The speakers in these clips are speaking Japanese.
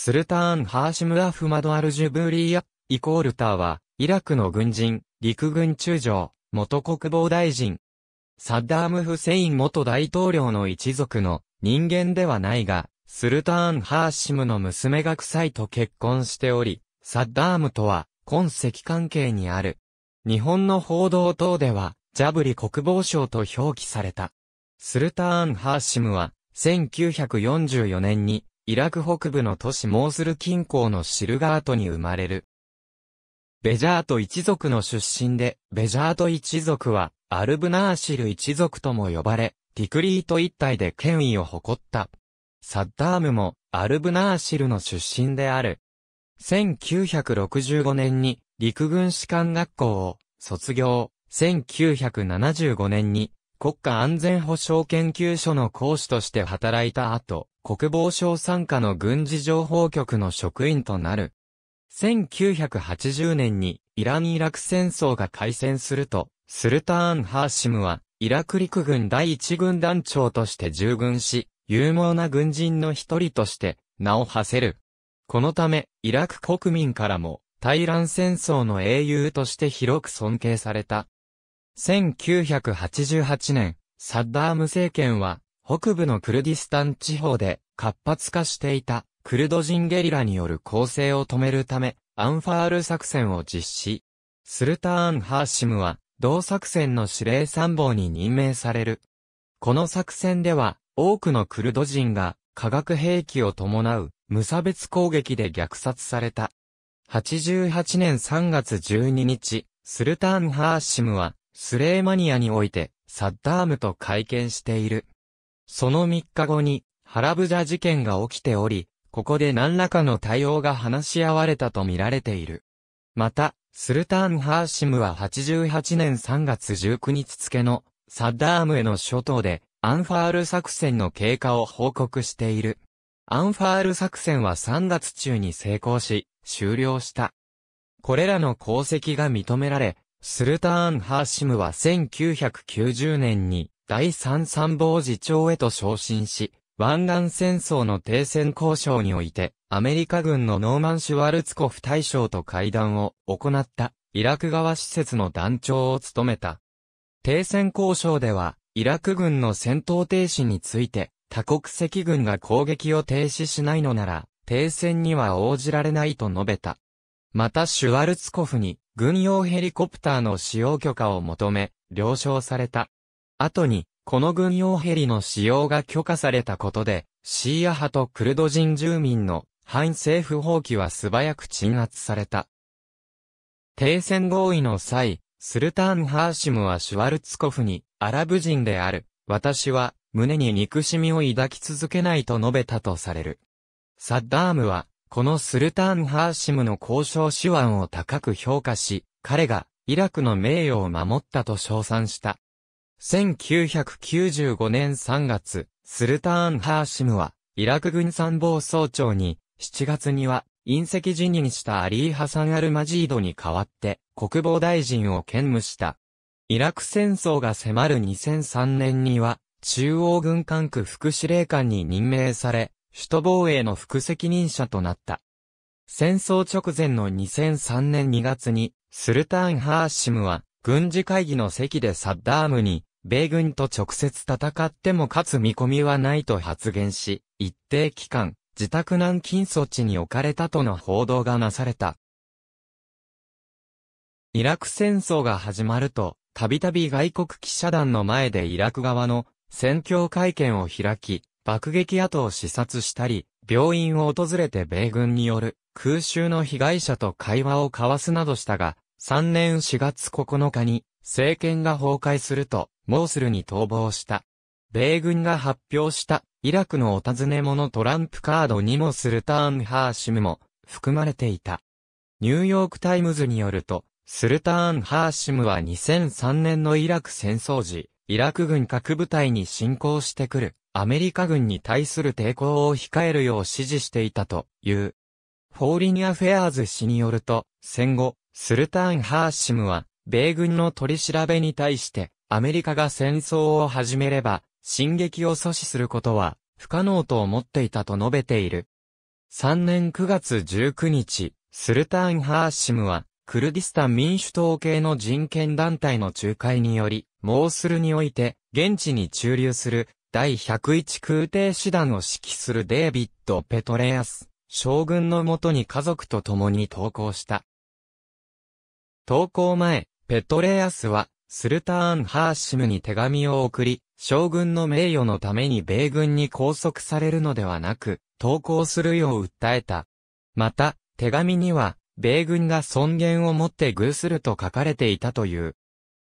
スルターン・ハーシム・アフマド・アルジュブーリーア、イコールターは、イラクの軍人、陸軍中将、元国防大臣、サッダーム・フセイン元大統領の一族の人間ではないが、スルターン・ハーシムの娘が臭いと結婚しており、サッダームとは、今席関係にある。日本の報道等では、ジャブリ国防省と表記された。スルターン・ハーシムは、1944年にイラク北部の都市モースル近郊のシルガートに生まれる。ベジャート一族の出身で、ベジャート一族は、アルブナーシル一族とも呼ばれ、ティクリート一帯で権威を誇った。サッダームも、アルブナーシルの出身である。1965年に、陸軍士官学校を、卒業。1975年に、国家安全保障研究所の講師として働いた後、国防省参加の軍事情報局の職員となる。1980年にイラン・イラク戦争が開戦すると、スルターン・ハーシムは、イラク陸軍第一軍団長として従軍し、有望な軍人の一人として名を馳せる。このため、イラク国民からも、対乱戦争の英雄として広く尊敬された。1988年、サッダーム政権は、北部のクルディスタン地方で活発化していたクルド人ゲリラによる攻勢を止めるため、アンファール作戦を実施。スルターン・ハーシムは、同作戦の司令参謀に任命される。この作戦では、多くのクルド人が化学兵器を伴う無差別攻撃で虐殺された。88年3月12日、スルターン・ハーシムは、スレーマニアにおいて、サッダームと会見している。その3日後に、ハラブジャ事件が起きており、ここで何らかの対応が話し合われたと見られている。また、スルターン・ハーシムは88年3月19日付のサッダームへの諸島でアンファール作戦の経過を報告している。アンファール作戦は3月中に成功し、終了した。これらの功績が認められ、スルターン・ハーシムは1990年に第三参謀次長へと昇進し、湾岸戦争の停戦交渉において、アメリカ軍のノーマン・シュワルツコフ大将と会談を行った、イラク側施設の団長を務めた。停戦交渉では、イラク軍の戦闘停止について、多国籍軍が攻撃を停止しないのなら、停戦には応じられないと述べた。またシュワルツコフに、軍用ヘリコプターの使用許可を求め、了承された。後に、この軍用ヘリの使用が許可されたことで、シーア派とクルド人住民の反政府放棄は素早く鎮圧された。停戦合意の際、スルターン・ハーシムはシュワルツコフに、アラブ人である、私は、胸に憎しみを抱き続けないと述べたとされる。サッダームは、このスルターン・ハーシムの交渉手腕を高く評価し、彼が、イラクの名誉を守ったと称賛した。1995年3月、スルターン・ハーシムは、イラク軍参謀総長に、7月には、隕石辞任したアリー・ハサン・アルマジードに代わって、国防大臣を兼務した。イラク戦争が迫る2003年には、中央軍管区副司令官に任命され、首都防衛の副責任者となった。戦争直前の2003年2月に、スルターン・ハーシムは、軍事会議の席でサッダームに、米軍と直接戦っても勝つ見込みはないと発言し、一定期間、自宅軟禁措置に置かれたとの報道がなされた。イラク戦争が始まると、たびたび外国記者団の前でイラク側の戦況会見を開き、爆撃跡を視察したり、病院を訪れて米軍による空襲の被害者と会話を交わすなどしたが、3年4月9日に政権が崩壊すると、モースルに逃亡した。米軍が発表した、イラクのお尋ね者トランプカードにもスルターン・ハーシムも含まれていた。ニューヨークタイムズによると、スルターン・ハーシムは2003年のイラク戦争時、イラク軍各部隊に侵攻してくる、アメリカ軍に対する抵抗を控えるよう指示していたという。フォーリニア・フェアーズ氏によると、戦後、スルターン・ハーシムは、米軍の取り調べに対して、アメリカが戦争を始めれば、進撃を阻止することは、不可能と思っていたと述べている。3年9月19日、スルターン・ハーシムは、クルディスタン民主党系の人権団体の仲介により、モースルにおいて、現地に駐留する、第101空挺師団を指揮するデービッド・ペトレアス、将軍のもとに家族と共に投降した。投降前、ペトレアスは、スルターン・ハーシムに手紙を送り、将軍の名誉のために米軍に拘束されるのではなく、投降するよう訴えた。また、手紙には、米軍が尊厳を持って偶すると書かれていたという。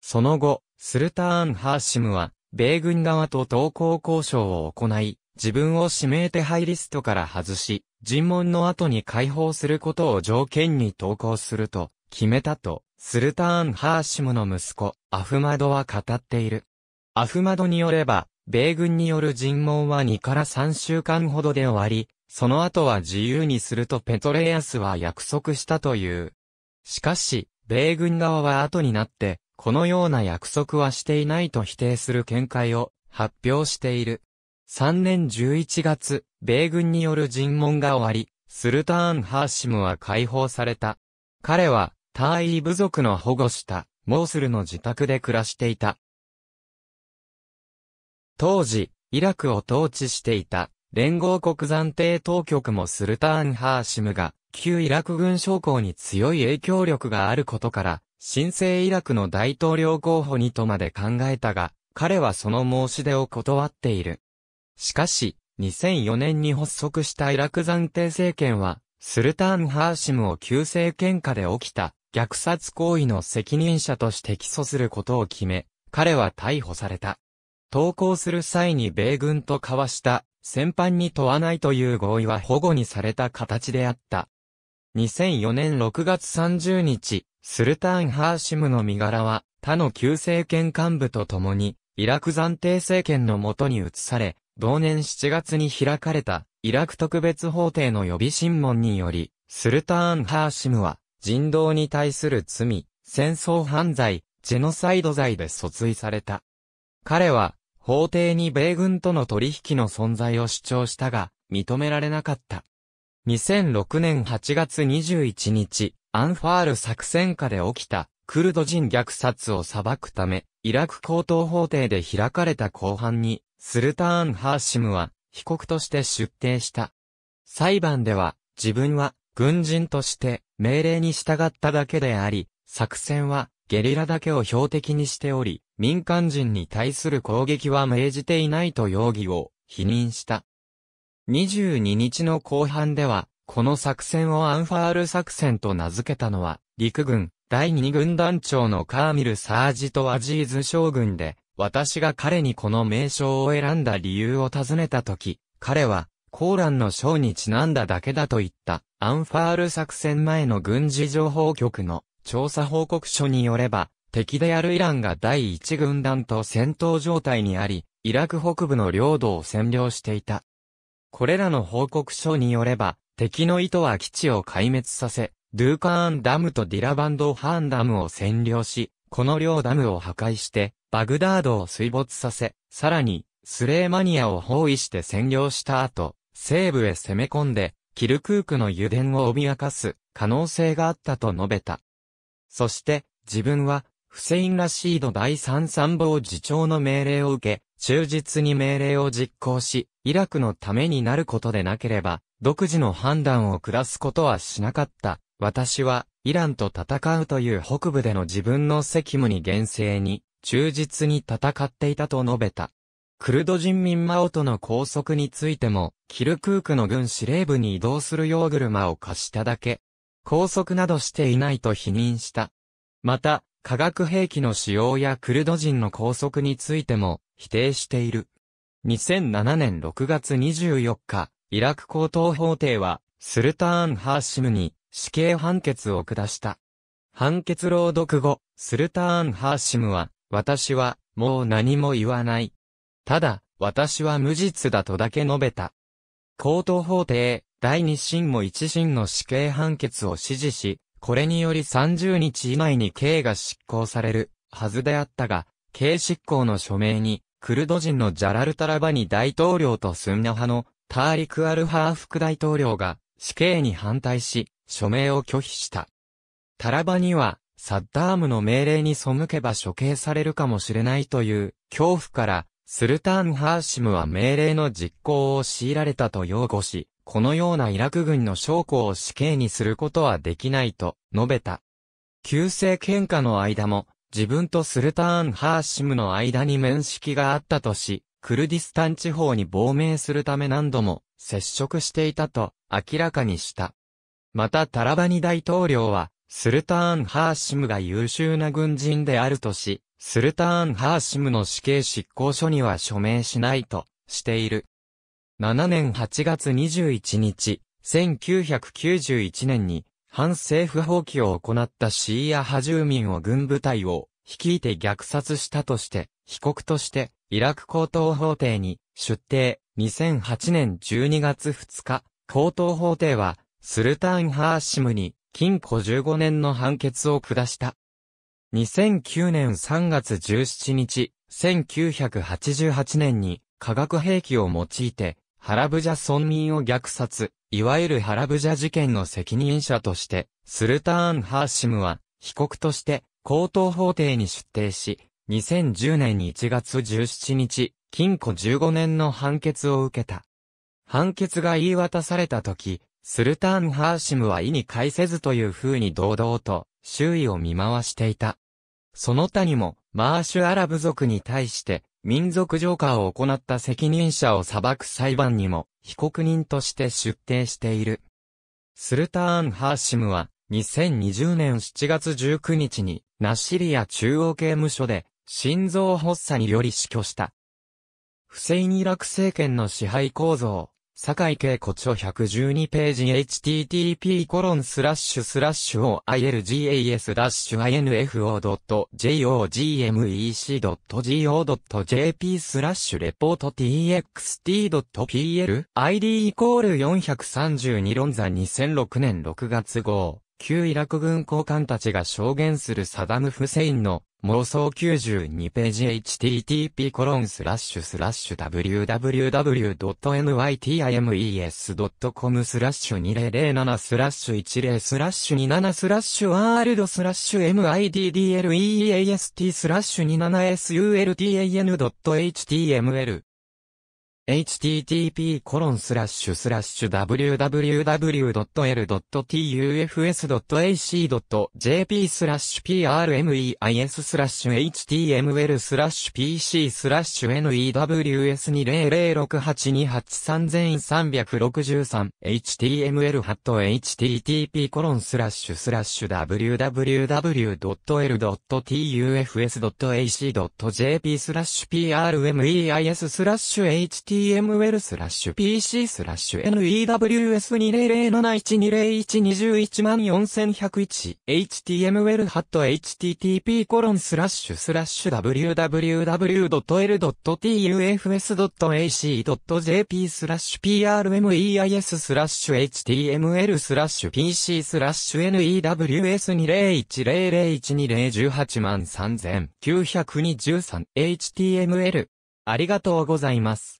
その後、スルターン・ハーシムは、米軍側と投降交渉を行い、自分を指名手配リストから外し、尋問の後に解放することを条件に投降すると決めたとスルターン・ハーシムの息子、アフマドは語っている。アフマドによれば、米軍による尋問は2から3週間ほどで終わり、その後は自由にするとペトレアスは約束したという。しかし、米軍側は後になって、このような約束はしていないと否定する見解を発表している。3年11月、米軍による尋問が終わり、スルターン・ハーシムは解放された。彼は、イー部族の保護した、モースルの自宅で暮らしていた。当時、イラクを統治していた、連合国暫定当局もスルターン・ハーシムが、旧イラク軍将校に強い影響力があることから、新生イラクの大統領候補にとまで考えたが、彼はその申し出を断っている。しかし、2004年に発足したイラク暫定政権は、スルターン・ハーシムを旧政権下で起きた虐殺行為の責任者として起訴することを決め、彼は逮捕された。投降する際に米軍と交わした戦犯に問わないという合意は保護にされた形であった。2004年6月30日、スルターン・ハーシムの身柄は他の旧政権幹部と共にイラク暫定政権のもとに移され、同年7月に開かれたイラク特別法廷の予備審問により、スルターン・ハーシムは人道に対する罪、戦争犯罪、ジェノサイド罪で訴追された。彼は、法廷に米軍との取引の存在を主張したが、認められなかった。2006年8月21日、アンファール作戦下で起きた、クルド人虐殺を裁くため、イラク高等法廷で開かれた公判に、スルターン・ハーシムは、被告として出廷した。裁判では、自分は、軍人として、命令に従っただけであり、作戦はゲリラだけを標的にしており、民間人に対する攻撃は命じていないと容疑を否認した。22日の後半では、この作戦をアンファール作戦と名付けたのは、陸軍第2軍団長のカーミル・サージとアジーズ将軍で、私が彼にこの名称を選んだ理由を尋ねたとき、彼は、コーランの章にちなんだだけだと言った。アンファール作戦前の軍事情報局の調査報告書によれば、敵であるイランが第一軍団と戦闘状態にあり、イラク北部の領土を占領していた。これらの報告書によれば、敵の意図は基地を壊滅させ、ドゥーカーンダムとディラバンドハーンダムを占領し、この両ダムを破壊して、バグダードを水没させ、さらに、スレーマニアを包囲して占領した後、西部へ攻め込んで、キルクークの油田を脅かす可能性があったと述べた。そして、自分は、フセイン・ラシード第三参謀次長の命令を受け、忠実に命令を実行し、イラクのためになることでなければ、独自の判断を下すことはしなかった。私は、イランと戦うという北部での自分の責務に厳正に、忠実に戦っていたと述べた。クルド人民マオとの拘束についても、キルクークの軍司令部に移動するヨーグルマを貸しただけ、拘束などしていないと否認した。また、化学兵器の使用やクルド人の拘束についても否定している。2007年6月24日、イラク高等法廷は、スルターン・ハーシムに死刑判決を下した。判決朗読後、スルターン・ハーシムは、私は、もう何も言わない。ただ、私は無実だとだけ述べた。高等法廷、第二審も一審の死刑判決を支持し、これにより30日以内に刑が執行されるはずであったが、刑執行の署名に、クルド人のジャラルタラバニ大統領とスンナ派のターリク・アルハー副大統領が死刑に反対し、署名を拒否した。タラバニは、サッダームの命令に背けば処刑されるかもしれないという恐怖からスルターン・ハーシムは命令の実行を強いられたと擁護し、このようなイラク軍の将校を死刑にすることはできないと述べた。旧世喧嘩の間も、自分とスルターン・ハーシムの間に面識があったとし、クルディスタン地方に亡命するため何度も接触していたと明らかにした。またタラバニ大統領は、スルターン・ハーシムが優秀な軍人であるとし、スルターン・ハーシムの死刑執行書には署名しないとしている。7年8月21日、1991年に反政府放棄を行ったシーア派住民を軍部隊を率いて虐殺したとして、被告としてイラク高等法廷に出廷、2008年12月2日、高等法廷はスルターン・ハーシムに禁錮15年の判決を下した。2009年3月17日、1988年に化学兵器を用いて、ハラブジャ村民を虐殺、いわゆるハラブジャ事件の責任者として、スルターン・ハーシムは、被告として、高等法廷に出廷し、2010年1月17日、禁錮15年の判決を受けた。判決が言い渡された時、スルターン・ハーシムは意に介せずという風に堂々と、周囲を見回していた。その他にも、マーシュアラブ族に対して、民族浄化を行った責任者を裁く裁判にも、被告人として出廷している。スルターン・ハーシムは、2020年7月19日に、ナシリア中央刑務所で、心臓発作により死去した。フセイ落ラク政権の支配構造、坂井恵子著112ページ http コロンスラッシュスラッシュ oilgas info.jogmec.go.jp スラッシュレポート txt.pl id イコール432論座2006年6月号旧イラク軍高官たちが証言するサダム・フセインの妄想92ページ http コロンスラッシュスラッシュ www.nytimes.com スラッシュ2007スラッシュ10スラッシュ27スラッシュワールドスラッシュ middleast スラッシュ 27sultan.html http://www.l.tufs.ac.jp スラッシュ prmeis スラッシュ html スラッシュ pc スラッシュ news2006828363 html ハット http コロンスラッシュスラッシュ www.l.tufs.ac.jp スラッシュ prmeis スラッシュ html html スラッシュ pc スラッシュ news2007120121 万4101 html ハット http コロンスラッシュスラッシュ www.l.tufs.ac.jp スラッシュ prmeis スラッシュ html スラッシュ pc スラッシュ news2010012018 万3923 html ありがとうございます。